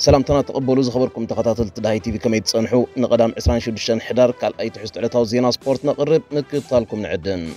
سلام تنا تقبلوا زخبركم تخطاتل تداهي تيفي كما يتصنحوا نقدام عسران شدشان حدار كالأي تحس تعلتاو زينا سبورت نقرب نكتالكم نعدن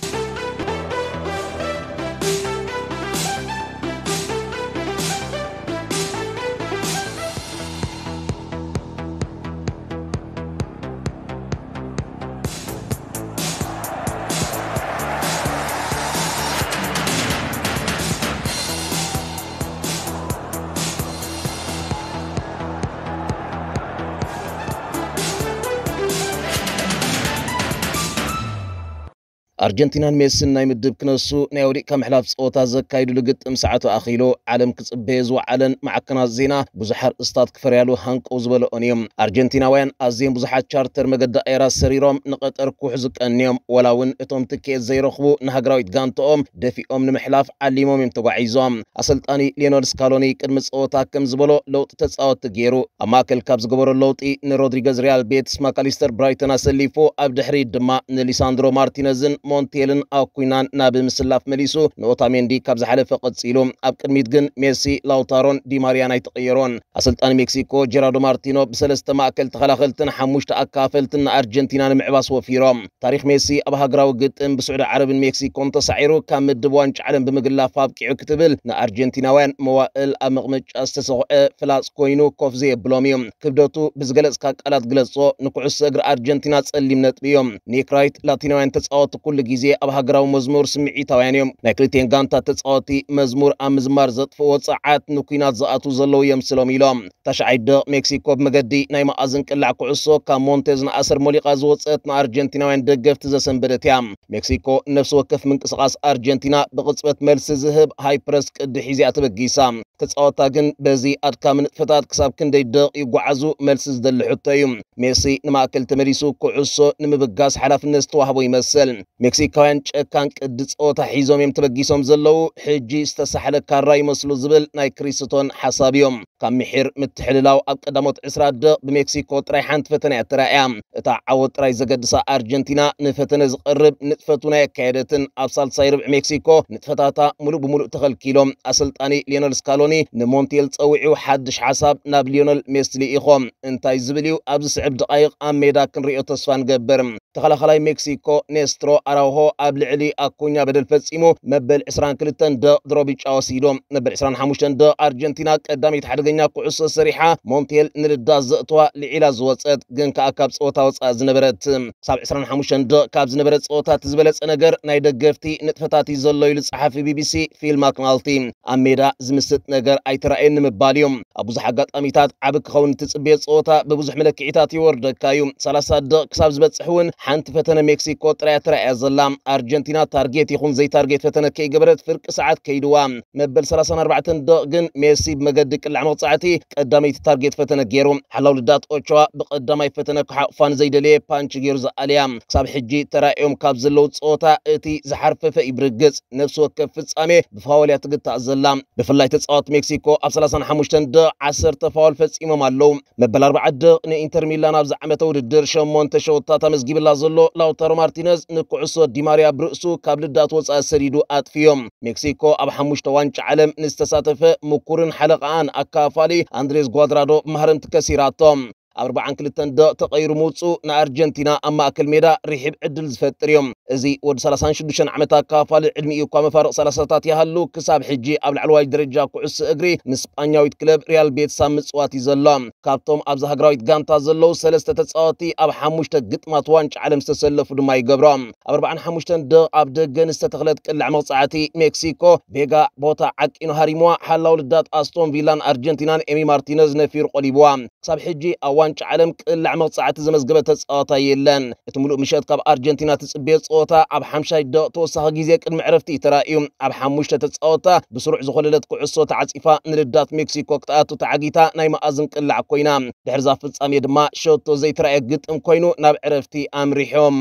ኣርጀንቲናን ሜስን ናይ ምድብ ክነሱ ናይ ወዲቕ ካብ ምሕላፍ ፀወታ ዘካይዱ ልግጥም ሰዓቱ ኣኺሉ ዓለም ክፅበየ ዝወዓለን ማዕከናት ዜና ብዙሓት እስታት ክፈርያሉ ሃንቀው ዝበለኦን እዮም ኣርጀንቲናውያን ኣዝዮም ብዙሓት ቻርተር መገዲ ኣየራት ሰሪሮም ንቐጠር ኩሕ ዝቀንዮም ዋላ እውን እቶም ትክየት ዘይረኽቡ ንሃገራዊት ጋንትኦም ደፊኦም ንምሕላፍ ዓሊሞም እዮም ተጓዒዞም ኣሰልጣኒ ሊዮኖል ስካሎኒ ቅድሚ ፀወታ ከም ዝበሎ ለውጢ ተፃወቲ ገይሩ ኣብ ማእከል ካብ ዝገበሮ ለውጢ ንሮድሪገዝ ሪያል ቤትስ ማካሊስተር ብራይተን ኣሰሊፉ ኣብ ድሕሪ ድማ ንሊሳንድሮ ማርቲነዝን ሞንቴልን ኣኩናን ናብ ምስላፍ መሊሱ ንኦታሜንዲ ካብ ዝሓለፈ ቀፂሉ ኣብ ቅድሚት ግን ሜሲ ላውታሮን ዲማርያን ኣይተቐየሮን ኣሰልጣኒ ሜክሲኮ ጀራርዶ ማርቲኖ ብሰለስተ ማእከል ተኸላኸልትን ሓሙሽተ ኣካፈልትን ንኣርጀንቲና ንምዕባስ ወፊሮም ታሪክ ሜሲ ኣብ ሃገራዊ ግጥም ብስዑድ ዓረብን ሜክሲኮን ተሳዒሩ ካብ ምድብ ዋንጫ ዓለም ብምግላፍ ኣብቂዑ ክትብል ንኣርጀንቲናውያን መዋእል ኣብ መቕመጫ ዝተሰኽዐ ፍላፅ ኮይኑ ኮፍ ዘየብሎም እዩ ክብደቱ ብዝገለጽካ ቃላት ግለጾ ንኩዕሶ እግሪ ኣርጀንቲና ጸሊም ነጥቢ እዮም ኒክራይት ላቲናውያን ተጻወቲ ኩሉ ብግዜ ኣብ ሃገራዊ መዝሙር ስምዒታውያን እዮም ናይ ክልቴን ጋንታ ተፃወቲ መዝሙር ኣብ ምዝማር ዘጥፍዎ ፀዓት ንኩናት ዝኣትዉ ዘለዉ እዮም ስሎም ኢሎም ታሽዓይ ደቕ ሜክሲኮ ብመገዲ ናይ መኣዝን ቅላዕ ኩዕሶ ካብ ሞንቴዝ ንኣሰር ሞሊቃ ዝወፀት ንኣርጀንቲናውያን ደገፍቲ ዘሰንበደት እያ ሜክሲኮ ነፍሲ ወከፍ ምንቅስቓስ ኣርጀንቲና ብቕፅበት መልሲ ዝህብ ሃይፕረስ ቅዲ ሒዚኣ ተበጊሳ ተፃወታ ግን በዚ ኣድካሚ ንጥፈታት ክሳብ ክንደይ ደቕ ይጓዓዙ መልሲ ዝደሊ ሕቶ እዩ ሜሲ ንማእከል ተመሊሱ ኩዕሶ ንምብጋስ ሓላፍነት ዝተዋህቦ ይመስል ሜክሲካውያን ጨካን ቅዲ ፀወታ ሒዞም እዮም ተበጊሶም ዘለዉ ሕጂ ዝተሳሕለ ካራ ይመስሉ ዝብል ናይ ክሪስቶን ሓሳብ እዮም ካብ ምሒር ምትሕልላው ኣብ ቀዳሞት 20 ደቕ ብሜክሲኮ ጥራይ ሓንቲ ፈተነ እያ ተራእያ እታ ዓወት ጥራይ ዘገድሳ ኣርጀንቲና ንፈተነ ዝቐርብ ንጥፈቱ ናይ ኣካየደትን ኣብ ሳልሳይ ርብዒ ሜክሲኮ ንጥፈታታ ሙሉእ ብሙሉእ ተኸልኪሎም ኣሰልጣኒ ሊዮነል ስካሎኒ ንሞንቴል ፀዊዑ ሓድሽ ሓሳብ ናብ ሊዮነል ሜስ ልኢኾም እንታይ ዝብል እዩ ኣብዚ ስዕብ ደቃይቕ ኣብ ሜዳ ክንሪኦ ተስፋ ንገብር ተኸላኸላይ ሜክሲኮ ኔስትሮ ኣራ ዝፀወዖ ኣብ ልዕሊ ኣኮኛ በደል ፈፂሙ መበል 22 ደ ድሮብ ይጫወስ ኢሎም መበል 25 ደ ኣርጀንቲና ቀዳሚት ሓደገኛ ኩዕሶ ሰሪሓ ሞንቴል ንድዳ ዘእትዋ ልዒላ ዝወፀት ግን ከዓ ካብ ፀወታ ወፃእ ዝነበረት ሳብ 25 ደ ካብ ዝነበረ ፀወታ ዝበለፀ ነገር ናይ ደገፍቲ ንጥፈታት እዩ ዘሎ ኢሉ ፀሓፊ ቢቢሲ ፊል ማክናልቲ ኣብ ሜዳ ዝምስጥ ነገር ኣይተረእየን ንምባል እዮም ኣብ ብዙሕ ኣጋጣሚታት ዓብ ክኸውን እትፅበየ ፀወታ ብብዙሕ መለክዒታት ይወርደካ እዩ 30 ደ ክሳብ ዝበፅሕ እውን ሓንቲ ፈተነ ሜክሲኮ ጥራያ ተረእያ ዘላ ሰላም ኣርጀንቲና ታርጌት ይኹን ዘይታርጌት ፈተነ ከይገበረት ፍርቂ ሰዓት ከይድዋ መበል 34 ደቕ ግን ሜሲ ብመገዲ ቅላዕ መቕፃዕቲ ቀዳመይቲ ታርጌት ፈተነ ገይሩ ሓላው ልዳት ኦቸዋ ብቐዳማይ ፈተነ ክሓቕፋን ዘይደለየ ፓንች ገይሩ ዝኣልያ ክሳብ ሕጂ ተራእዮም ካብ ዘለው ፀወታ እቲ ዝሓርፈፈ እዩ ብርግፅ ነብሲ ወከፍ ፍጻሜ ብፋወልያ ትግታእ ዘላ ብፍላይ ተፃወት ሜክሲኮ ኣብ 35 ደቕ 10 ፋውል ፈፂሞም ኣለው መበል 40 ደቕ ንኢንተር ሚላን ኣብ ዝዓመተ ውድድር 8 ሸውታት ኣመስጊብላ ዘሎ ላውታሮ ማርቲነዝ ንኩዕሶ ዲማርያ ብርእሱ ካብ ልዳት ወፃኢ ሰዲዱ ኣጥፍዮም ሜክሲኮ ኣብ ሓሙሽተ ዋንጫ ዓለም ንዝተሳተፈ ምኩርን ሓለቓኣን ኣካፋሊ ኣንድሬስ ጓድራዶ መሃርም ትከሲራቶም ኣብ 42 ደቕ ተቐይሩ ምውፁእ ንኣርጀንቲና ኣብ ማእከል ሜዳ ርሒብ ዕድል ዝፈጥር እዮም እዚ ወዲ 36 ዓመት ኣካፋሊ ዕድሚ እዩ እኳ መፋርቕ 30ታት ይሃሉ ክሳብ ሕጂ ኣብ ላዕለዋይ ደረጃ ኩዕሶ እግሪ ምስ ስጳኛዊት ክለብ ሪያል ቤትሳ ምፅዋት እዩ ዘሎ ካብቶም ኣብዚ ሃገራዊት ጋንታ ዘለዉ ሰለስተ ተፃወቲ ኣብ ሓሙሽተ ግጥማት ዋንጫ ዓለም ዝተሰለፉ ድማ ይገብሮም ኣብ 45 ደቕ ኣብ ደገ ንዝተተኽለት ቅላዕ መቕፃዕቲ ሜክሲኮ ቬጋ ቦታ ዓቂኑ ሃሪሞዋ ሓላው ልዳት ኣስቶን ቪላን ኣርጀንቲናን ኤሚ ማርቲነዝ ነፊሩ ቆሊብዋ ክሳብ ሕጂ ኣብ ዋንጫ ዓለም ቅልዕ መቕፃዕቲ ዘመዝገበ ተፃወታ የለን እቲ ሙሉእ ምሸት ካብ ኣርጀንቲና ትፅበየ ፀወታ ኣብ 50 ደቂ ተወሳኺ ግዜ ቅድሚ ዕረፍቲ ተራእዩ ኣብ ሓሙሽተ ተፃወታ ብስሩዕ ዝኮለለት ኩዕሶ ተዓፂፋ ንርዳት ሜክሲኮ ክትኣቱ ተዓጊታ ናይ መኣዝን ቅላዕ ኮይና ድሕርዛ ፍፃሜ ድማ ሸቶ ዘይተረኣየ ግጥም ኮይኑ ናብ ዕረፍቲ ኣምሪሖም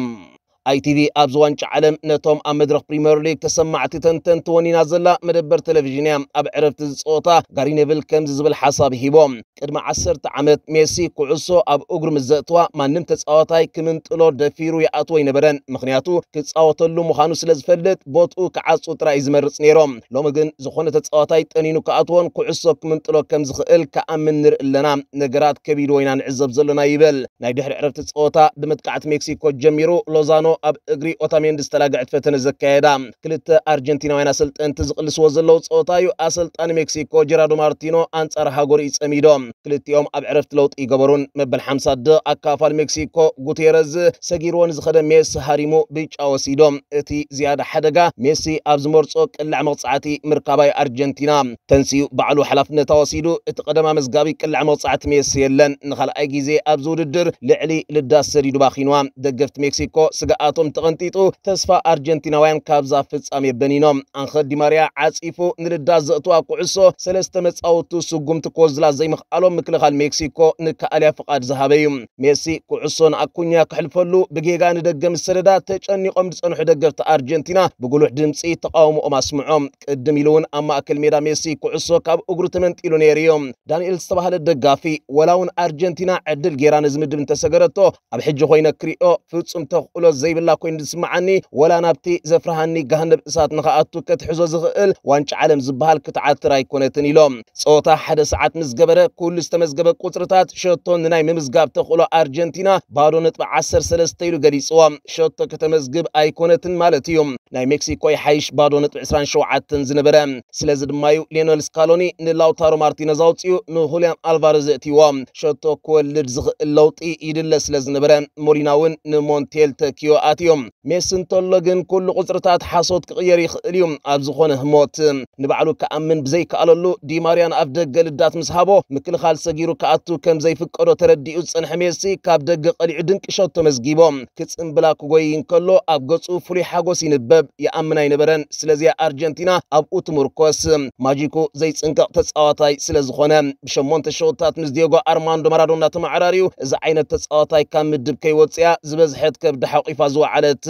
ኣይቲቪ ኣብዚ ዋንጫ ዓለም ነቶም ኣብ መድረክ ፕሪምየር ሊግ ተሰማዕቲ ተንተን ተወኒና ዘላ መደበር ቴሌቭዥን እያ ኣብ ዕረፍቲ ዝፀወታ ጋሪ ኔብል ከምዚ ዝብል ሓሳብ ሂቦም ቅድሚ 1 ዓመት ሜሲ ኩዕሶ ኣብ እግሩ ምዘእትዋ ማንም ተፃዋታይ ክምንጥሎ ደፊሩ ይኣትዎ ይነበረን ምክንያቱ ክፃወተሉ ምዃኑ ስለ ዝፈልጥ ቦትኡ ክዓፁ ጥራይ ዝመርፅ ነይሮም ሎሚ ግን ዝኾነ ተፃዋታይ ጠኒኑ ክኣትዎን ኩዕሶ ክምንጥሎ ከም ዝኽእል ከኣምን ንርኢ ኣለና ነገራት ከቢድዎ ኢና ንዕዘብ ዘለና ይብል ናይ ድሕሪ ዕረፍቲ ፀወታ ብመጥቃዕቲ ሜክሲኮ ጀሚሩ ሎዛኖ اب اغري اوتامين دستلاقعت فتن الزكايدا كلت ارجنتينا وين اسلطان تزقل سوزلو صوتايو اسلطان مكسيكو جيرادو مارتينو انصار هاغوري اسميدو كلت يوم اب عرفت لوط يغبرون مبل 50 د اكافال مكسيكو غوتيرز سغيرون زخد ميس هاريمو بيچ اوسيدو اتي زياده حدغا ميسي ابزمور صو قلع مقصعتي مركباي ارجنتينا تنسيو بعلو حلفنا تواصيدو اتقدم مزغابي قلع مقصعت ميسي يلن نخل اي غيزي ابزو ددر لعلي لداس سريدو باخينو دغفت مكسيكو سغا ንኣቶም ተቐንጢጡ ተስፋ ኣርጀንቲናውያን ካብዛ ፍጻሜ በኒኖም ኣንኸ ዲማርያ ዓፂፉ ንልዳ ዘእትዋ ኩዕሶ ሰለስተ መፃወቱ ስጉምቲ ኮዝላ ዘይምኽኣሎም ምክልኻል ሜክሲኮ ንካኣልያ ፍቓድ ዝሃበ እዩ ሜሲ ኩዕሶ ንኣኩኛ ክሕልፈሉ ብጌጋ ንደገ ምሰደዳ ተጨኒቖም ዝፀንሑ ደገፍቲ ኣርጀንቲና ብጉሉሕ ድምፂ ተቃውሞኦም ኣስምዖም ቅድም ኢሉ እውን ኣብ ማእከል ሜዳ ሜሲ ኩዕሶ ካብ እግሩ ተመንጢሉ ነይሩ እዮም ዳንኤል ዝተባህለ ደጋፊ ወላ እውን ኣርጀንቲና ዕድል ጌራ ነዚ ምድብ እንተሰገረቶ ኣብ ሕጂ ኮይነ ክሪኦ ፍጹም ተኽእሎ ዘይ ዘይብላኮ ኮይኑ ዝስማዓኒ ወላ ናብቲ ዘፍርሃኒ ገሃነብ እሳት ንኸኣቱ ከትሕዞ ዝኽእል ዋንጫ ዓለም ዝበሃል ክትዓትር ኣይኮነትን ኢሎም ፆታ ሓደ ሰዓት ምስ ገበረ ኩሉ ዝተመዝገበ ቁፅርታት ሸቶ ንናይ ምምዝጋብ ተኽእሎ ኣርጀንቲና ባዶ ነጥቢ 13 ኢሉ ገሊፅዎም ሸቶ ከተመዝግብ ኣይኮነትን ማለት እዩ ናይ ሜክሲኮ ይሓይሽ ባዶ ነጥቢ 27 ዝነበረ ስለዚ ድማዩ ሊዮነል ስካሎኒ ንላውታሮ ማርቲነዝ ኣውፅኡ ንሁልያን ኣልቫረዝ እትይዎም ሸቶ ክወልድ ዝኽእል ለውጢ ይድለ ስለ ዝነበረ ሞሪና እውን ንሞንቴል ተኪዮ ሰብኣት እዮም ሜሲ እንተሎ ግን ኩሉ ቁፅርታት ሓሶት ክቕየር ይኽእል እዩ ኣብ ዝኾነ ህሞት ንባዕሉ ክኣምን ብዘይከኣለሉ ዲማርያ ኣብ ደገ ልዳት ምስ ሃቦ ምክልኻል ሰጊሩ ክኣቱ ከም ዘይፍቀዶ ተረዲኡ ዝፀንሐ ሜሲ ካብ ደገ ቀሊዑ ድንቂ ሾት ተመዝጊቦ ክፅምብላ ክጎይን ከሎ ኣብ ገፁ ፍሉይ ሓጎስ ይንበብ ይኣምን ኣይነበረን ስለዚ ኣርጀንቲና ኣብኡ ትምርኮስ ማጂኩ ዘይፅንቀቕ ተፃዋታይ ስለ ዝኾነ ብሸሞንተ ሸውታት ምስ ዲዮጎ ኣርማንዶ ማራዶና ተመዓራርዩ እዚ ዓይነት ተፃዋታይ ካብ ምድብ ከይወፅያ ዝበዝሐት ከብዲ ሓቂፋ ዝወዓለት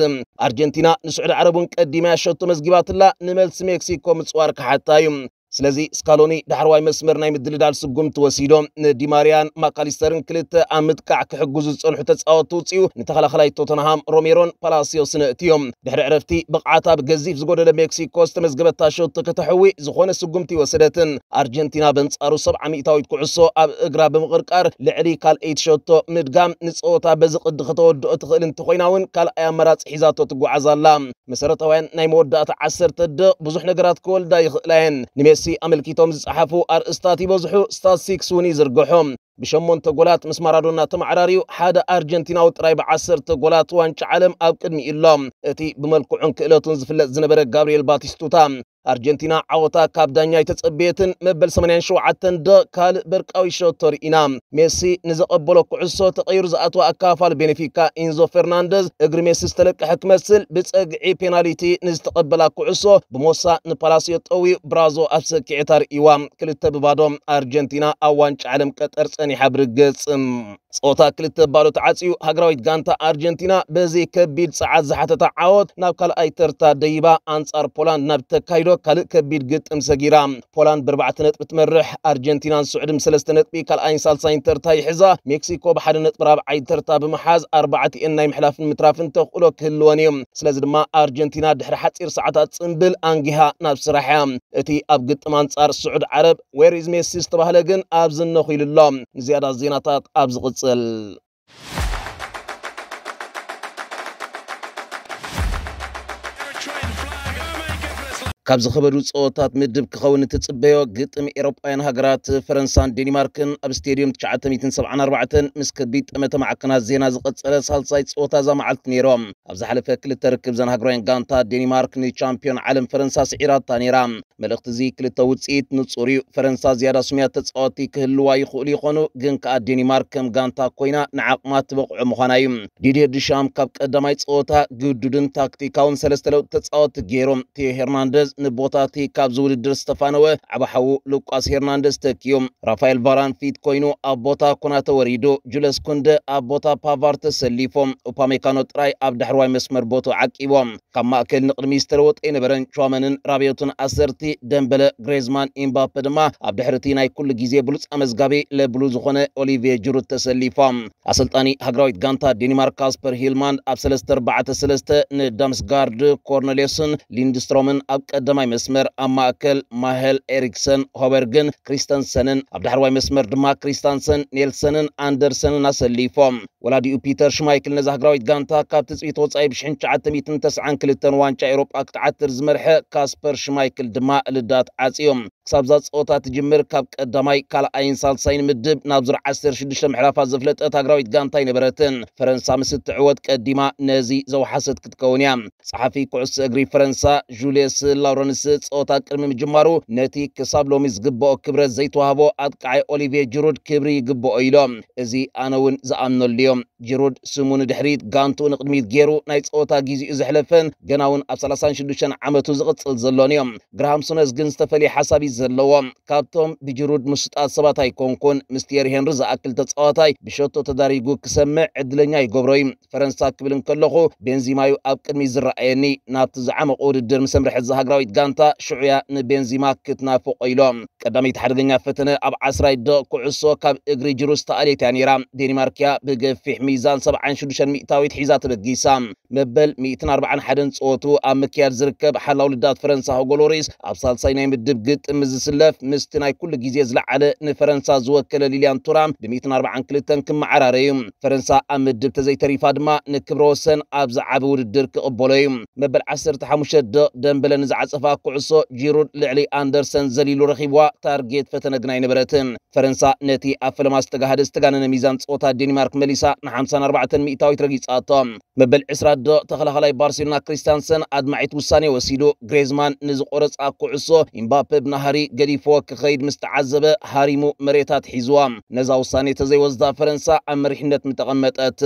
ኣርጀንቲና ንስዑድ ዓረቡን ቀዲማ ሸቶ መዝጊባትላ ንመልሲ ሜክሲኮ ምፅዋር ክሓታ እዩ ስለዚ ስካሎኒ ዳሕርዋይ መስመር ናይ ምድልዳል ስጉምቲ ወሲዶም ንዲማርያን ማካሊስተርን ክልተ ኣብ ምጥቃዕ ክሕግዙ ዝፀንሑ ተፃወቱ ውፅኡ ንተኸላኸላይ ቶተንሃም ሮሜሮን ፓላሲዮስን እትዮም ድሕሪ ዕረፍቲ ብቕዓታ ብገዚፍ ዝጎደለ ሜክሲኮ ዝተመዝገበታ ሸውቲ ክተሕዊ ዝኾነ ስጉምቲ ወሰደትን ኣርጀንቲና በንፃሩ ሰብዓ ሚእታዊት ኩዕሶ ኣብ እግራ ብምቕርቃር ልዕሊ ካልአይቲ ሸቶ ምድጋም ንፀወታ በዚ ቅዲ ከተወድኦ ትኽእል እንተኮይና እውን ካልኣይ ኣመራፂ ሒዛቶ ትጓዓዝ ኣላ መሰረታውያን ናይ መወዳእታ ዓሰርተ ድ ብዙሕ ነገራት ክወልዳ ይኽእላየን ንሜስ سي أمل كيتومز حفو أر استاتي بوزحو ستاسيك سوني زرقحو ብሸሞንተ ጎላት ምስ ማራዶና ተማዕራርዩ ሓደ ኣርጀንቲናዊ ጥራይ ብዓሰርተ ጎላት ዋንጫ ዓለም ኣብ ቅድሚ ኢሎም እቲ ብመልክዑን ክእለቱን ዝፍለጥ ዝነበረ ጋብርኤል ባቲስቱታ ኣርጀንቲና ዓወታ ካብ ዳኛ የተጸበየትን መበል 87 ደ ካልእ በርቃዊ ሾ ተርኢና ሜሲ ንዘቐበሎ ኩዕሶ ተቐይሩ ዝኣተወ ኣካፋል ቤኔፊካ ኢንዞ ፈርናንደዝ እግሪ ሜሲ ዝተለቅሐ ክመስል ብፀግዒ ፔናልቲ ንዝተቐበላ ኩዕሶ ብሞሳ ንፓላስዮ ጠዊኡ ብራዞ ኣብ ሰኪዒ ተርእይዋ ክልተ ብባዶም ኣርጀንቲና ኣብ ዋንጫ ዓለም ቀጠር ዘጠኒ ሕብሪ ገጽም ጾታ ክልተ ባሎ ተዓጽዩ ሃገራዊት ጋንታ ኣርጀንቲና በዚ ከቢድ ፀዓት ዝሓተታ ዓወት ናብ ካልኣይ ተርታ ደይባ ኣንጻር ፖላንድ ናብ ተካይዶ ካልእ ከቢድ ግጥም ሰጊራ ፖላንድ ብርባዕተ ነጥቢ ትመርሕ ኣርጀንቲናን ስዑድን ሰለስተ ነጥቢ ካልኣይን ሳልሳይን ተርታ ይሕዛ ሜክሲኮ ብሓደ ነጥቢ ራብዓይ ተርታ ብምሓዝ ኣርባዕቲኤን ናይ ምሕላፍን ምትራፍን ተኽእሎ ክህልወን እዮም ስለዚ ድማ ኣርጀንቲና ድሕሪ ሓፂር ሰዓታት ፅምብል ኣንጊሃ ናብ ስራሕ እያ እቲ ኣብ ግጥም ኣንጻር ስዑድ ዓረብ ዌር ኢዝ ሜሲ ዝተባህለ ግን ኣብ ዝነኹ ኢሉ ኣሎ زيادة زينات طيب، أبز غزل ካብ ዝኸበዱ ፀወታት ምድብ ክኸውን እትፅበዮ ግጥም ኤሮጳውያን ሃገራት ፈረንሳን ዴንማርክን ኣብ ስተድዮም 974 ምስ ከቢ ጠመተ ማዕከናት ዜና ዝቐፀለ ሳልሳይ ፀወታ እዛ መዓልቲ ነይሮም ኣብ ዝሓለፈ ክልተ ርክብ ዘናሃገራውያን ጋንታ ዴንማርክ ንቻምፒዮን ዓለም ፈረንሳ ስዒራታ ነይራ መልእኽቲ እዚ ክልተ ውፅኢት ንጹር እዩ ፈረንሳ ዝያዳ ስሙያት ተፃወቲ ክህልዋ ይኽእሉ ይኾኑ ግን ከዓ ዴንማርክ ከም ጋንታ ኮይና ንዓቕማ ትበቕዑ ምዃና እዩ ዲዴር ድሻም ካብ ቀዳማይ ፀወታ ግዱድን ታክቲካውን ሰለስተ ለውጢ ተፃወቲ ገይሮም ቴዮ ሄርናንደዝ ንቦታቲ ካብ ዝውድድር ዝተፋነወ ዓብ ሓዉ ሉቃስ ሄርናንደስ ተኪዩ ራፋኤል ቫራን ፊት ኮይኑ ኣብ ቦታ ኩና ተወሪዱ ጁለስ ኩንደ ኣብ ቦታ ፓቫር ተሰሊፎም ኡፓሜካኖ ጥራይ ኣብ ዳሕርዋይ መስመር ቦቱ ዓቂቦም ካብ ማእከል ንቕድሚ ዝተለወጠ ይነበረን ሸመንን ራብዮትን ኣሰርቲ ደንበለ ግሬዝማን ኢምባፔ ድማ ኣብ ድሕሪ እቲ ናይ ኩሉ ግዜ ብሉፅ ኣመዝጋቢ ለብሉ ዝኾነ ኦሊቪየ ጅሩድ ተሰሊፎም ኣሰልጣኒ ሃገራዊት ጋንታ ዴንማርክ ካስፐር ሂልማንድ ኣብ 343 ንዳምስጋርድ ኮርኔሌስን ሊንድስትሮምን ኣብ ቀ قدماي مسمر أماكل ماهل إريكسن هوبرغن كريستانسنن عبد الحرواي مسمر دما كريستانسن نيلسنن أندرسن ناسليفوم ولاديو بيتر شمايكل نزه غراويت غانتا كابتس إيتوز أي بشحن تعتميتن تسعان كلتن وانشا إيروب أكتعتر زمرح كاسبر شمايكل دما لدات عزيوم كساب زاد صوتا تجمير كاب قدماي كالا اين سالساين مدب نابزر عسر شدشل محلافة زفلت اتاقراويت قانتاي نبرتن فرنسا مست عود قدما نازي زو حاسد كتكونيام صحافي كعس اقري فرنسا جوليس لورنس صوتا كرمي مجمارو نتي كساب لوميز قبو كبرة زيتوهابو ادقعي اوليفيا جرود كبري قبو ايلوم ازي انا ون زامنو اليوم ጅሩድ ስሙን ድሕሪት ጋንቱ ንቅድሚት ገይሩ ናይ ፀወታ ግዜኡ ዘሕለፈን ገና እውን ኣብ 36 ዓመቱ ዝቕፅል ዘሎን እዮም ግርሃም ሱነስ ግን ዝተፈለየ ሓሳብ ዘለዎ ካብቶም ብጅሩድ ምስጣት ሰባት ኣይኮንኩን ምስ ቴሪ ሄንሪ ዝኣክል ተፃዋታይ ብሸቶ ተዳሪጉ ክሰምዕ ዕድለኛ ይገብሮ እዩ ፈረንሳ ክብል እንከለኹ ቤንዚማዩ ኣብ ቅድሚት ዝረኣየኒ ናብቲ ዝዓመቕ ውድድር ምስ ምርሕት ዝሃገራዊት ጋንታ ሽዑያ ንቤንዚማ ክትናፍቆ ኢሎም قدامي تحرقنا فتنة أب عسراي دو كعصو كاب إغري جروس تاليت يعني رام دينماركيا بغفي ميزان سبعا شدوشان ميتاويت تحيزات بقيسام مبل مئتن أربعان حدن صوتو أم مكيار زركب حلاو لدات فرنسا هو غلوريس أبصال ساينين بدب قد مزيس اللف مستناي كل قيزيز لعالة نفرنسا زوكل ليليان تورام بمئتن أربعان كلتن كم عراريم فرنسا أم الدب تزي تريفا دما نكبروسن أبزع عبور الدرك أبوليم مبل عسر تحمشد دو دنبلا نزع صفا كعصو جيرون لعلي أندرسن زليلو رخيبوا ታርጌት ፈተነግን ኣይነበረትን ፈረንሳ ነቲ ኣብ ፈለማ ዝተጋሃደ ዝተጋነነ ሚዛን ፆታ ዴንማርክ መሊሳ ን54 ሚእታዊት ረጊፃቶ መበል 20 ዶ ተኸላኸላይ ባርሴሎና ክሪስታንሰን ኣድማዒት ውሳነ ወሲዱ ግሬዝማን ንዝቆረፃ ኩዕሶ ኢምባፔ ብናሃሪ ገዲፎ ክኸይድ ምስ ተዓዘበ ሃሪሙ መሬታት ሒዝዋ ነዛ ውሳኔ ተዘይወዝዳ ፈረንሳ ኣብ መሪሕነት ምተቐመጠት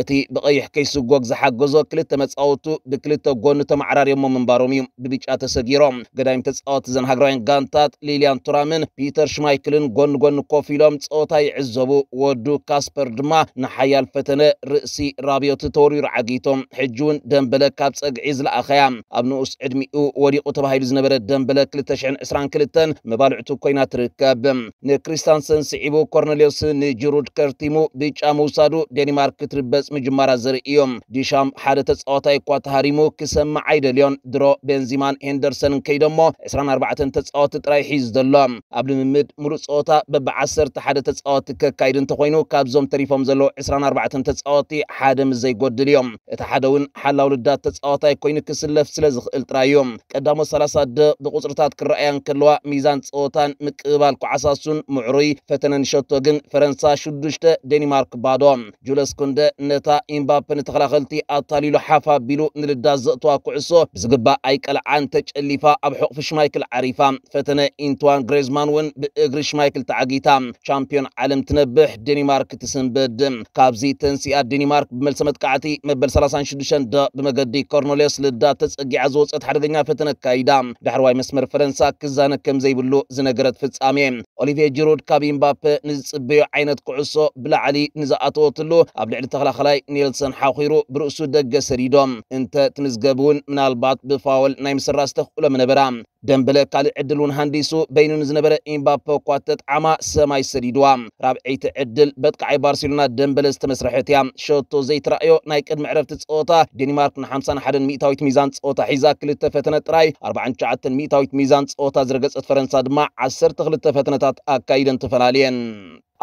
እቲ ብቐይሕ ከይስጎግ ዝሓገዞ ክልተ መፃወቱ ብክልተ ጎኑ ተማዕራርዮሞ ምንባሮም እዩ ብብጫ ተሰጊሮም ገዳይም ተፃወቲ ዘን ሃገራውያን ጋንታት ሊልያን ቱራምን ፒተር ሽማይክልን ጎኒ ጎኒ ኮፍ ኢሎም ፀወታ ይዕዘቡ ወዱ ካስፐር ድማ ንሓያል ፈተነ ርእሲ ራብዮት ተወሪሩ ዓጊቶም ሕጂ እውን ደንበለ ካብ ፀግዒ ዝለኣኸያ ኣብ ንኡስ ዕድሚኡ ወዲቑ ተባሂሉ ዝነበረ ደንበለ 222 መባልዕቱ ኮይና ትርከብ ንክሪስታንሰን ስዒቡ ኮርኔሌዎስ ንጅሩድ ከርቲሙ ብጫ ምውሳዱ ዴንማርክ ትርበ ምግላጽ ምጅመራ ዝርእዮም ዲሻም ሓደ ተፃዋታይ እኳ ተሃሪሙ ክሰምዕ ኣይደልዮን ድሮ ቤንዚማን ሄንደርሰንን ከይደ እሞ 24 ተፃወቲ ጥራይ ሒዙ ዘሎ ኣብ ልምምድ ሙሉእ ፀወታ በብ11 ተፃወቲ ከካይድ እንተኮይኑ ካብዞም ተሪፎም ዘለዉ 24 ተፃወቲ ሓደ ምስ ዘይጎድል እዮም እቲ ሓደ እውን ሓላው ልዳት ተፃወታይ ኮይኑ ክስለፍ ስለ ዝኽእል ጥራይ እዩ ቀዳሞት 30 ደ ብቁፅርታት ክረአያን ከለዋ ሚዛን ፀወታን ምቅባል ኳዓሳሱን ምዕሩይ ፈተነ ንሸቶ ግን ፈረንሳ 6 ዴኒማርክ ባዶ ጁለስ ኩንደ ሓበሬታ ኢምባፔ ንተኸላኸልቲ ኣታሊሉ ሓፋ ቢሉ ንልዳዝእ ተዋኩዕሶ ብዝግባእ ኣይቀልዓን ተጨሊፋ ኣብ ሕቑፊ ሽማይክል ዓሪፋ ፈተነ ኢንትዋን ግሬዝማን እውን ብእግሪ ሽማይክል ተዓጊታ ሻምፒዮን ዓለም ትነብሕ ዴንማርክ ትስንብድ ካብዚ ተንስኣ ዴንማርክ ብመልሰ መጥቃዕቲ መበል 36 ደ ብመገዲ ኮርኖሌስ ልዳ ተፀጊዓ ዝወፀት ሓደገኛ ፈተነ ካይዳ ዳሕርዋይ መስመር ፈረንሳ ክዛነ ከም ዘይብሉ ዝነገረት ፍጻሜ ኦሊቪየ ጂሩድ ካብ ኢምባፔ ንዝፅበዮ ዓይነት ኩዕሶ ብላዕሊ ንዝኣተወትሉ ኣብ ልዕሊ ተኸላኸ ኣማኸላይ ኔልሰን ሓኺሩ ብርእሱ ደገ ሰዲዶም እንተ ትምዝገብ እውን ምናልባት ብፋውል ናይ ምስራስ ተኽእሎም ነበራ ደንበለ ካልእ ዕድል እውን ሃንዲሱ በይኑ ንዝነበረ ኤምባፔ እኳ ተጣዕማ ሰማይ ሰዲድዋ ራብዐይቲ ዕድል በጥቃዓይ ባርሴሎና ደንበለ ዝተመስርሐት እያ ሸቶ ዘይትረእዮ ናይ ቅድሚ ዕረፍቲ ፀወታ ዴንማርክ ን51 ሚእታዊት ሚዛን ፀወታ ሒዛ ክልተ ፈተነ ጥራይ 49 ሚእታዊት ሚዛን ፀወታ ዝረገፀት ፈረንሳ ድማ 12 ፈተነታት ኣካይደን ተፈላለየን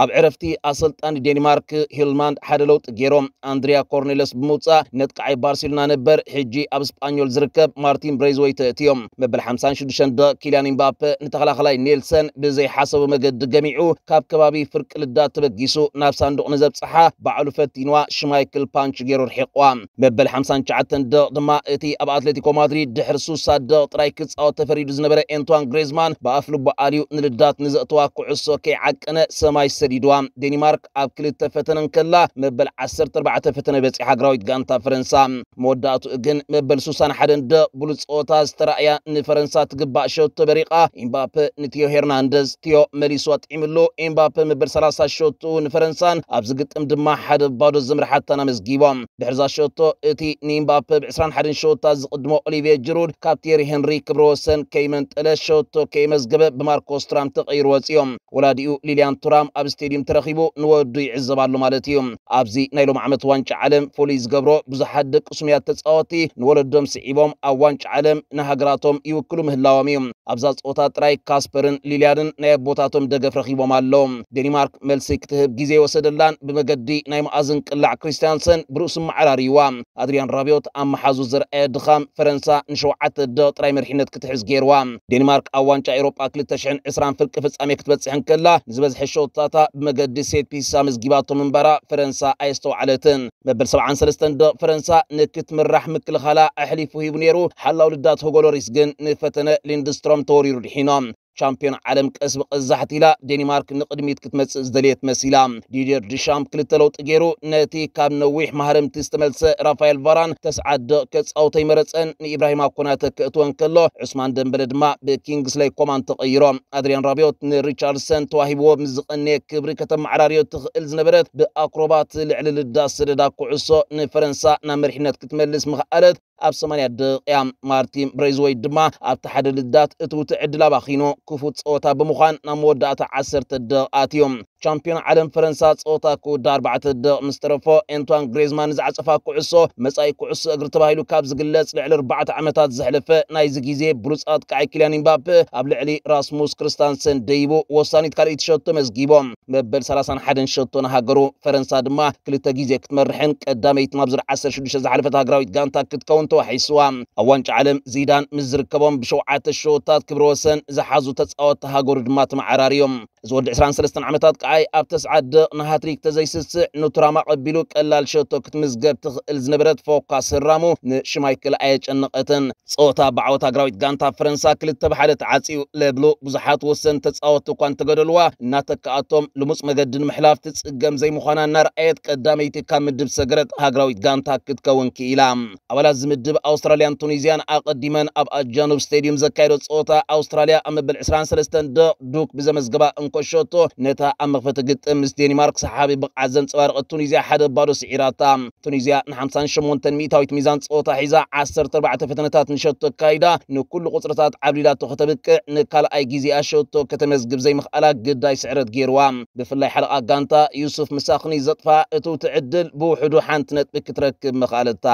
ኣብ ዕረፍቲ ኣሰልጣኒ ዴንማርክ ሂልማንድ ሓደ ለውጢ ገይሮም ኣንድሪያ ኮርኔለስ ብምውፃእ ነጥቃዓይ ባርሴሎና ነበር ሕጂ ኣብ ስጳኞል ዝርከብ ማርቲን ብሬዝወይ ተእትዮም መበል 56 ደ ኪልያን ኢምባፔ ንተኸላኸላይ ኔልሰን ብዘይሓሰቡ መገዲ ገሚዑ ካብ ከባቢ ፍርቂ ልዳት ተበጊሱ ናብ ሳንዱቕ ንዘብፅሓ ባዕሉ ፈቲንዋ ሽማይክል ፓንች ገይሩ ርሒቕዋ መበል 59 ደ ድማ እቲ ኣብ ኣትሌቲኮ ማድሪድ ድሕሪ 60 ደ ጥራይ ክፃወት ተፈሪዱ ዝነበረ ኤንቷን ግሬዝማን ብኣፍ ልቦ ኣልዩ ንልዳት ንዘእትዋ ኩዕሶ ከይዓቀነ ሰማይ ሰ ተገዲድዋ ዴንማርክ ኣብ ክልተ ፈተነን ከላ መበል 14 ፈተነ በፂሓ ሃገራዊት ጋንታ ፈረንሳ መወዳእትኡ ግን መበል 61 ደ ብሉፅ ፀወታ ዝተረእያ ንፈረንሳ ትግባእ ሸቶ በሪቃ ኤምባፔ ንትዮ ሄርናንደዝ ትዮ መሊሱ ኣጥዒምሉ ኤምባፔ መበል 30 ሸቱ ንፈረንሳን ኣብዚ ግጥም ድማ ሓደ ባዶ ዝምርሓታን ኣመዝጊቦም ድሕርዛ ሸቶ እቲ ንኤምባፔ ብ21 ሸወታ ዝቅድሞ ኦሊቪየ ጅሩድ ካብ ቴሪ ሄንሪ ክብረ ወሰን ከይመንጠለ ሸቶ ከይመዝገበ ብማርኮስ ቱራም ተቐይሩ ወፂኦም ወላዲኡ ሊልያን ቱራም ኣብ ስተድዩም ተረኺቡ ንወዱ ይዕዘብ ኣሎ ማለት እዩ ኣብዚ ናይ ሎም ዓመት ዋንጫ ዓለም ፍሉይ ዝገብሮ ብዙሓት ደቂ ሱሙያት ተፃወቲ ንወለዶም ስዒቦም ኣብ ዋንጫ ዓለም ንሃገራቶም ይውክሉ ምህላዎም እዩ ኣብዛ ፀወታ ጥራይ ካስፐርን ሊልያንን ናይ ኣቦታቶም ደገፍ ረኺቦም ኣለዉ ዴንማርክ መልሲ ክትህብ ግዜ ወሰደላን ብመገዲ ናይ መኣዝን ቅላዕ ክርስቲያንሰን ብርእሱ መዓራርይዋ ኣድርያን ራብዮት ኣብ መሓዙ ዝርአየ ድኻም ፈረንሳ ንሸውዓተ ደቕ ጥራይ መሪሕነት ክትሕዝ ገይርዋ ዴንማርክ ኣብ ዋንጫ ኤሮጳ 220 ፍልቂ ፍጻሜ ክትበፅሕን ከላ ንዝበዝሐ ሸውታታ بمجدي سيد بيسا مزجيباتو من برا فرنسا ايستو علتن مبل سبعا سلستن دو فرنسا نكت من رحم كل خلا احليفو هيبنيرو حلاو لدات هوغولوريس نفتنا لندستروم توريرو الحينام ሻምፒዮን ዓለም ቀስ ብቐስ ዛሕቲላ ዴንማርክ ንቕድሚት ክትመጽእ ዝደልየ ትመሲላ ዲድየር ዲሻምፕ ክልተ ለውጢ ገይሩ ነቲ ካብ ነዊሕ ማሃርምቲ ዝተመልሰ ራፋኤል ቫራን ተስዓድቕ ከጻውተ ይመረፀን ንኢብራሂማ ኮናተ ክእትወን ከሎ ዑስማን ደንበለ ድማ ብኪንግስለይ ኮማን ተቐይሮ ኣድርያን ራቢዮት ንሪቻርድሰን ተዋሂብዎ ምስ ዝቐነየ ክብሪ ከተመዓራርዮ ትኽእል ዝነበረት ብኣክሮባት ልዕሊ ልዳስ ሰደዳ ኩዕሶ ንፈረንሳ ናብ መሪሕነት ክትመልስ ምኽኣለት ኣብ 8 ደቂያ ማርቲን ብሬዝወይ ድማ ኣብቲ ሓደ ልዳት እቲ ውትዕ ዕድል ኣባኺኑ ክፉት ፀወታ ብምዃን ናብ መወዳእታ ዓሰርተ ደቂቃት እዮም ሻምፒዮን ዓለም ፈረንሳ ፀወታ ክውዳ 4 ድቕ ምስ ተረፎ ኤንቷን ግሬዝማን ዝዓፀፋ ኩዕሶ መጻኢ ኩዕሶ እግሪ ተባሂሉ ካብ ዝግለጽ ልዕሊ 4 ዓመታት ዘሕለፈ ናይዚ ግዜ ብሉፃት ከዓይ ኪልያን ኢምባፕ ኣብ ልዕሊ ራስሙስ ክርስታንሰን ደይቡ ወሳኒት ካልኢት ሸቶ መዝጊቦም መበል 31 ሸቶ ንሃገሩ ፈረንሳ ድማ ክልተ ግዜ ክትመርሕን ቀዳመይቲ ናብ ዙር 16 ዝሓለፈት ሃገራዊት ጋንታ ክትከውን ተዋሒስዋ ኣብ ዋንጫ ዓለም ዚዳን ምስ ዝርከቦም ብሸውዓተ ሸወታት ክብረ ወሰን ዝሓዙ ተፃወቲ ሃገሩ ድማ ተመዓራርዮም ዝወዲ 23 ዓመታት ከዓይ ኣብ ተስዓደ ንሃትሪክ ተዘይስስዕ ንቱራማ ቀቢሉ ቀላል ሸቶ ክትምዝገብ ትኽእል ዝነበረት ፎካ ስራሙ ንሽማይ ክልኣ የጨንቐተን ፀወታ ብዓወት ሃገራዊት ጋንታ ፈረንሳ ክልተ ብሓደ ተዓፂኡ ለብሉ ብዙሓት ወሰን ተፃወቲ እኳ እንተገደልዋ እናተከኣቶም ልሙፅ መገዲ ንምሕላፍ ትፅገም ዘይምዃና እናርኣየት ቀዳመይቲ ካብ ምድብ ሰገረት ሃገራዊት ጋንታ ክትከውን ክኢላ ኣባላት ዝምድብ ኣውስትራልያን ቱኒዝያን ኣቐዲመን ኣብ ኣጃኑብ ስተድዩም ዘካየዶ ፀወታ ኣውስትራልያ ኣብ መበል 23 ደ ዱክ ብዘመዝገባ ኮሸቶ ነታ ኣብ መክፈቲ ግጥም ምስ ዴንማርክ ሰሓቢ ብቕዓት ዘንፀባርቐ ቱኒዝያ ሓደ ባዶ ስዒራታ ቱኒዝያ ን58 ሚእታዊት ሚዛን ፀወታ ሒዛ 14 ፈተነታት ንሸቶ ካይዳ ንኩሉ ቁፅርታት ዓብሊላቶ ከተብቅዕ ንካልኣይ ግዜኣ ሸቶ ከተመዝግብ ዘይምኽኣላ ግዳይ ስዕረት ገይርዋ ብፍላይ ሓለቓ ጋንታ ዩሱፍ ምሳኽኒ ዘጥፋ እቱ ትዕድል ብውሕዱ ሓንቲ ነጥቢ ክትረክብ መኽኣለታ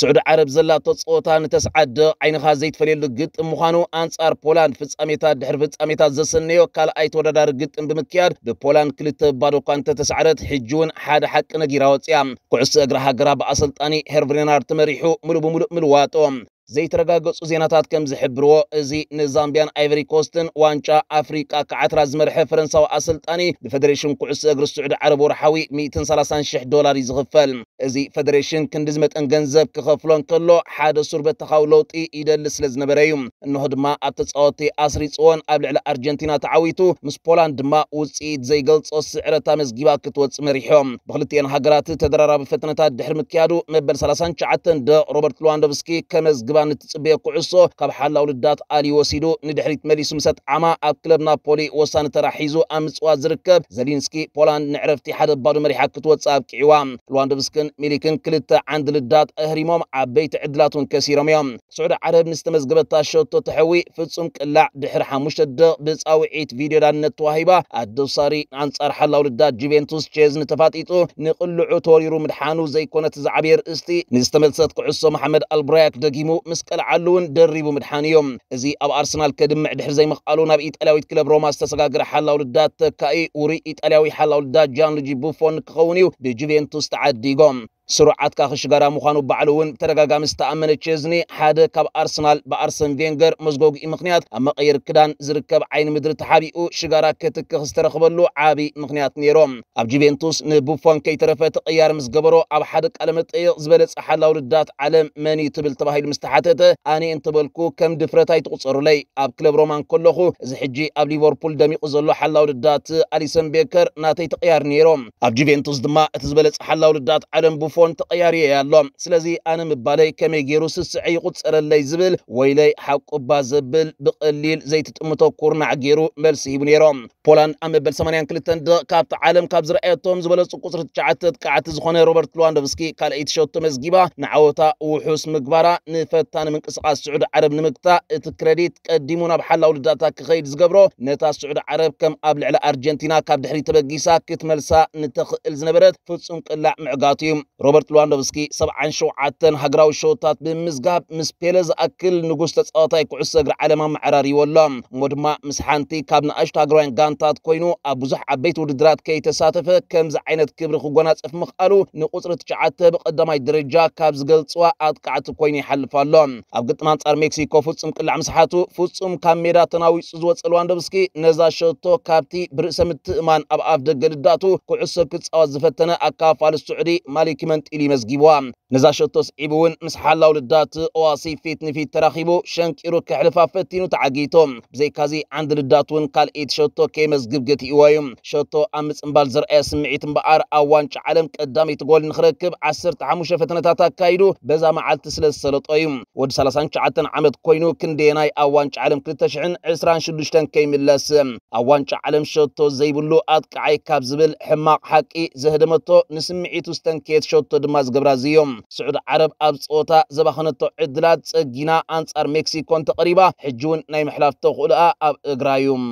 سعود عرب زلا تصوتا نتس عد عين خازيت فليل لقيت مخانو انصار بولان فتس اميتا دحر فتس اميتا زسنيو كال ايت ودادار قيت بمكياد ده بولان كلت بادو كان تتس عرد حجون حاد حق نجيراوتيام قعس اقرها قراب اصلتاني هيرفرينار تمريحو ملو بملو ملواتو ዘይተረጋገፁ ዜናታት ከም ዝሕብርዎ እዚ ንዛምቢያን ኣይቨሪ ኮስትን ዋንጫ ኣፍሪቃ ክዓትራ ዝመርሐ ፈረንሳዊ ኣሰልጣኒ ብፌደሬሽን ኩዕሶ እግሪ ስዑድ ዓረብ ወርሓዊ 130,000 ዶላር እዩ ዝኽፈል እዚ ፌደሬሽን ክንዲዝ መጠን ገንዘብ ክኸፍሎ እንከሎ ሓደ ሱርበት ተኻዊ ለውጢ ይደሊ ስለ ዝነበረ እዩ እንሆ ድማ ኣብ ተፃወቲ ኣስሪፅዎን ኣብ ልዕሊ ኣርጀንቲና ተዓዊቱ ምስ ፖላንድ ድማ ውፅኢት ዘይገልፆ ስዕረታ መዝጊባ ክትወፅእ መሪሖም ብክልቲአን ሃገራት ተደራራቢ ፈተነታት ድሕሪ ምክያዱ መበል 39 ደ ሮበርት ሉዋንዶቭስኪ ከመዝግባ ዞባ ንትፅበየ ኩዕሶ ካብ ሓላው ልዳት ኣልዩ ወሲዱ ንድሕሪት መሊሱ ምሰት ዓማ ኣብ ክለብ ናፖሊ ወሳኒ ተራ ሒዙ ኣብ ምፅዋት ዝርከብ ዘሊንስኪ ፖላንድ ንዕረፍቲ ሓደ ባዶ መሪሓ ክትወፅእ ኣብቅዒዋ ሉዋንዶቭስክን ሚሊክን ክልተ ዓንዲ ልዳት ኣህሪሞም ዓበይቲ ዕድላት እውን ከሲሮም እዮም ስዑድ ዓረብ ንዝተመዝገበታ ሸቶ ተሐዊ ፍጹም ቅላዕ ድሕሪ ሓሙሽተ ደቕ ብፃውዒት ቪድዮ ዳንነት ተዋሂባ ኣደውሳሪ ኣንጻር ሓላው ልዳት ጁቬንቱስ ቼዝን ተፋጢጡ ንቕልዑ ተወሪሩ ምድሓኑ ዘይኮነት ዝዓበየ ርእስቲ ንዝተመልሰት ኩዕሶ መሓመድ ኣልብራያክ ደጊሙ مسكال علون دربو مدحانيوم ازي اب ارسنال كدم دحر زي مقالو ناب ايطالياويت كلب روما استسغاغر حلاو لدات كاي وري ايطالياوي حلاو لدات جان لوجي بوفون كخونيو بجوفينتوس تعديغوم ስሩዓትካ ክሽገራ ምዃኑ በዓሉ እውን ተደጋጋሚ ዝተኣመነች እዝኒ ሓደ ካብ ኣርሰናል ብኣርሰን ቬንገር መዝጎግኢ ምክንያት ኣብ መቐይር ክዳን ዝርከብ ዓይኒ ምድሪ ተሓቢኡ ሽጋራ ክትክኽ ዝተረኽበሉ ዓብዪ ምክንያት ነይሮም ኣብ ጁቬንቱስ ንቡፎን ከይተረፈ ተቐያሪ ምስ ገበሮ ኣብ ሓደ ቃለ መጠይቕ ዝበለፀ ሓላው ልዳት ዓለም መን ትብል ተባሂሉ ምስ ተሓተተ ኣነ እንትበልኩ ከም ድፍረታይ ትቁፀሩለይ ኣብ ክለብ ሮማን ከለኹ እዚ ሕጂ ኣብ ሊቨርፑል ደሚቁ ዘሎ ሓላው ልዳት ኣሊሰን ቤከር ናተይ ተቐያሪ ነይሮም ኣብ ጁቬንቱስ ድማ እቲ ዝበለፀ ሓላው ልዳት ዓለም ቡፎን ፎን ተቐያርየ ኣሎ ስለዚ ኣነ ምባለይ ከመይ ገይሩ ስስዐ ይቁፀረለይ ዝብል ወይለይ ሓቁባ ዘብል ብቐሊል ዘይትጥምቶ ኩርናዕ ገይሩ መልሲ ሂቡ ነይሮም ፖላንድ ኣብ መበል 82 ደቕ ካብቲ ዓለም ካብ ዝረአየቶም ዝበለፁ ቁፅሪ 9 ጥቃዕቲ ዝኾነ ሮበርት ለዋንዶቭስኪ ካልአይቲ ሸቶ መዝጊባ ንዓወታ ውሑስ ምግባራ ንፈታኒ ምንቅስቓስ ስዑድ ዓረብ ንምግታእ እቲ ክረዲት ቀዲሙ ናብ ሓላው ልዳታ ክኸይድ ዝገብሮ ነታ ስዑድ ዓረብ ከም ኣብ ልዕሊ ኣርጀንቲና ካብ ድሕሪ ተበጊሳ ክትመልሳ ንተኽእል ዝነበረት ፍጹም ቅላዕ ምዕጋቱ እዩ روبرت لواندوفسكي سبع شوعات هجراو شوطات بمزجاب مس بيلز اكل نغوستا تصاطاي كعسجر على ما معراري ولا مودما مس حانتي كابنا اشتا غروين غانتات كوينو ابوزح عبيت ودرات كي تساتف كمز عينت كبر خوغونات اف مخالو نقصر تشعات بقدماي درجا كابز غلصوا اتقعت كويني حلفالون ابغطمان صار مكسيكو فصم كل عمسحاتو فصم كاميرا تناوي صزو لواندوفسكي نزا شوتو كابتي برسمت مان اب اف دغلداتو كعسك تصاوز فتنه اكافال السعودي مالك من الى مسجوام نزا شطس عيبون مسحالا ولدات أواسي فيتني في تراخيبو شنك إروك حلفا فتينو تعقيتهم بزي كازي عند لداتون قال إيد شطو كيمز قبقت إيوايم شوتو أمس مبال زرقيا سمعيت مبقار أوانش عالم قدامي تقول نخركب عسر تحموش فتنتاتا كايدو بزا ما عالت سلسلط أيوم ود سلسان شعتن عمد كوينو كنديناي أوانش عالم كلتشعن عسران شدوشتن كيملاس أوانش عالم شوتو زي بلو أتكعي كابزبل حماق حقي زهدمتو نسمعيتو ستنكيت شوتو دماز قبرازيوم سعود عرب اب صوتا زبخنتو عدلات سجينا انصار مكسيكون تقريبا حجون ناي محلافتو خلاء اب اغرايوم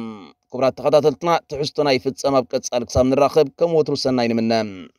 كبرات تخطاتلتنا تحستو ناي فتسام اب كتسالك سام نراخب كموترو سناي نمنام